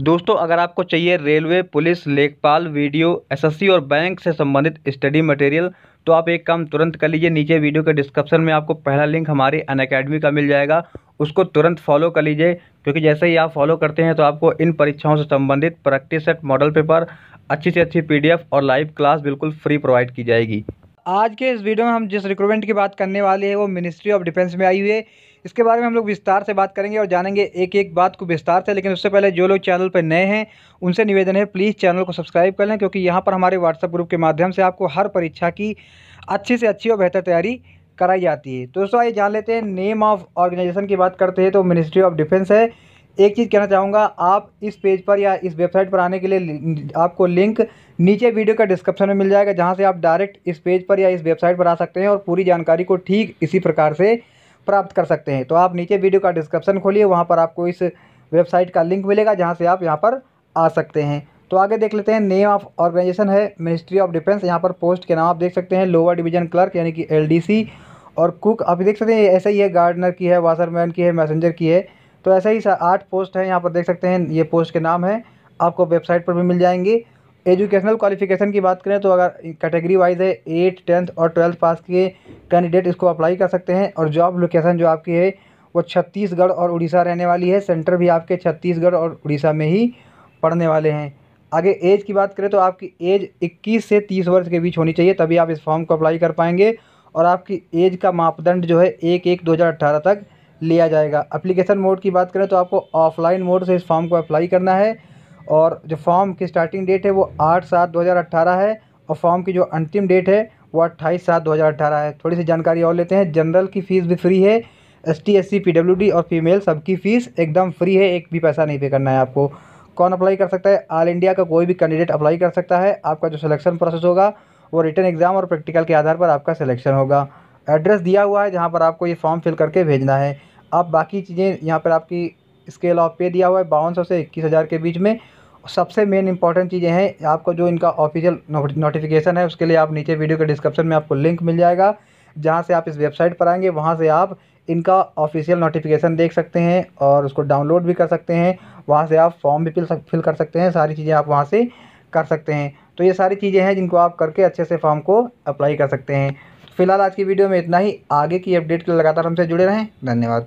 दोस्तों अगर आपको चाहिए रेलवे पुलिस लेखपाल वीडियो एसएससी और बैंक से संबंधित स्टडी मटेरियल तो आप एक काम तुरंत कर लीजिए नीचे वीडियो के डिस्क्रिप्शन में आपको पहला लिंक हमारे अन अकेडमी का मिल जाएगा उसको तुरंत फॉलो कर लीजिए क्योंकि जैसे ही आप फॉलो करते हैं तो आपको इन परीक्षाओं से संबंधित प्रैक्टिस सेट मॉडल पेपर अच्छी से अच्छी पीडीएफ और लाइव क्लास बिल्कुल फ्री प्रोवाइड की जाएगी आज के इस वीडियो में हम जिस रिक्रूटमेंट की बात करने वाले हैं वो मिनिस्ट्री ऑफ डिफेंस में आई हुई है इसके बारे में हम लोग विस्तार से बात करेंगे और जानेंगे एक एक बात को विस्तार से लेकिन उससे पहले जो लोग चैनल पर नए हैं उनसे निवेदन है प्लीज़ चैनल को सब्सक्राइब कर लें क्योंकि यहाँ पर हमारे व्हाट्सएप ग्रुप के माध्यम से आपको हर परीक्षा की अच्छी से अच्छी और बेहतर तैयारी कराई जाती है दोस्तों आइए जान लेते हैं नेम ऑफ ऑर्गेनाइजेशन की बात करते हैं तो मिनिस्ट्री ऑफ डिफेंस है एक चीज़ कहना चाहूँगा आप इस पेज पर या इस वेबसाइट पर आने के लिए आपको लिंक नीचे वीडियो का डिस्क्रिप्शन में मिल जाएगा जहाँ से आप डायरेक्ट इस पेज पर या इस वेबसाइट पर आ सकते हैं और पूरी जानकारी को ठीक इसी प्रकार से प्राप्त कर सकते हैं तो आप नीचे वीडियो का डिस्क्रिप्शन खोलिए वहाँ पर आपको इस वेबसाइट का लिंक मिलेगा जहाँ से आप यहाँ पर आ सकते हैं तो आगे देख लेते हैं नेम ऑफ ऑर्गेनाइजेशन है मिनिस्ट्री ऑफ डिफेंस यहाँ पर पोस्ट के नाम आप देख सकते हैं लोअर डिवीजन क्लर्क यानी कि एलडीसी और कुक आप देख सकते हैं ऐसा ही है गार्डनर की है वाशरमैन की है मैसेंजर की है तो ऐसे ही आठ पोस्ट हैं यहाँ पर देख सकते हैं ये पोस्ट के नाम है आपको वेबसाइट पर भी मिल जाएंगे एजुकेशनल क्वालिफिकेशन की बात करें तो अगर कैटेगरी वाइज है एट टेंथ और ट्वेल्थ पास के कैंडिडेट इसको अप्लाई कर सकते हैं और जॉब लोकेशन जो आपकी है वो छत्तीसगढ़ और उड़ीसा रहने वाली है सेंटर भी आपके छत्तीसगढ़ और उड़ीसा में ही पढ़ने वाले हैं आगे एज की बात करें तो आपकी एज 21 से 30 वर्ष के बीच होनी चाहिए तभी आप इस फॉर्म को अप्लाई कर पाएंगे और आपकी एज का मापदंड जो है एक एक दो तक लिया जाएगा अप्लीकेशन मोड की बात करें तो आपको ऑफलाइन मोड से इस फॉर्म को अप्लाई करना है और जो फॉर्म की स्टार्टिंग डेट है वो आठ सात दो हज़ार अट्ठारह है और फॉर्म की जो अंतिम डेट है वो अट्ठाईस सात दो हज़ार अट्ठारह है थोड़ी सी जानकारी और लेते हैं जनरल की फ़ीस भी फ्री है S T S C P W D और फीमेल सबकी फ़ीस एकदम फ्री है एक भी पैसा नहीं पे करना है आपको कौन अप्लाई कर सकता है ऑल इंडिया का कोई भी कैंडिडेट अप्लाई कर सकता है आपका जो सिलेक्शन प्रोसेस होगा वो रिटर्न एग्ज़ाम और प्रैक्टिकल के आधार पर आपका सिलेक्शन होगा एड्रेस दिया हुआ है जहाँ पर आपको ये फॉर्म फिल करके भेजना है आप बाकी चीज़ें यहाँ पर आपकी स्केल ऑफ पे दिया हुआ है बावन सौ से इक्कीस हज़ार के बीच में सबसे मेन इंपॉर्टेंट चीज़ें हैं आपको जो इनका ऑफिशियल नोटिफिकेशन है उसके लिए आप नीचे वीडियो के डिस्क्रिप्शन में आपको लिंक मिल जाएगा जहाँ से आप इस वेबसाइट पर आएंगे वहाँ से आप इनका ऑफिशियल नोटिफिकेशन देख सकते हैं और उसको डाउनलोड भी कर सकते हैं वहाँ से आप फॉर्म भी फिल फिल कर सकते हैं सारी चीज़ें आप वहाँ से कर सकते हैं तो ये सारी चीज़ें हैं जिनको आप करके अच्छे से फॉर्म को अप्लाई कर सकते हैं फिलहाल आज की वीडियो में इतना ही आगे की अपडेट के लगातार हमसे जुड़े रहें धन्यवाद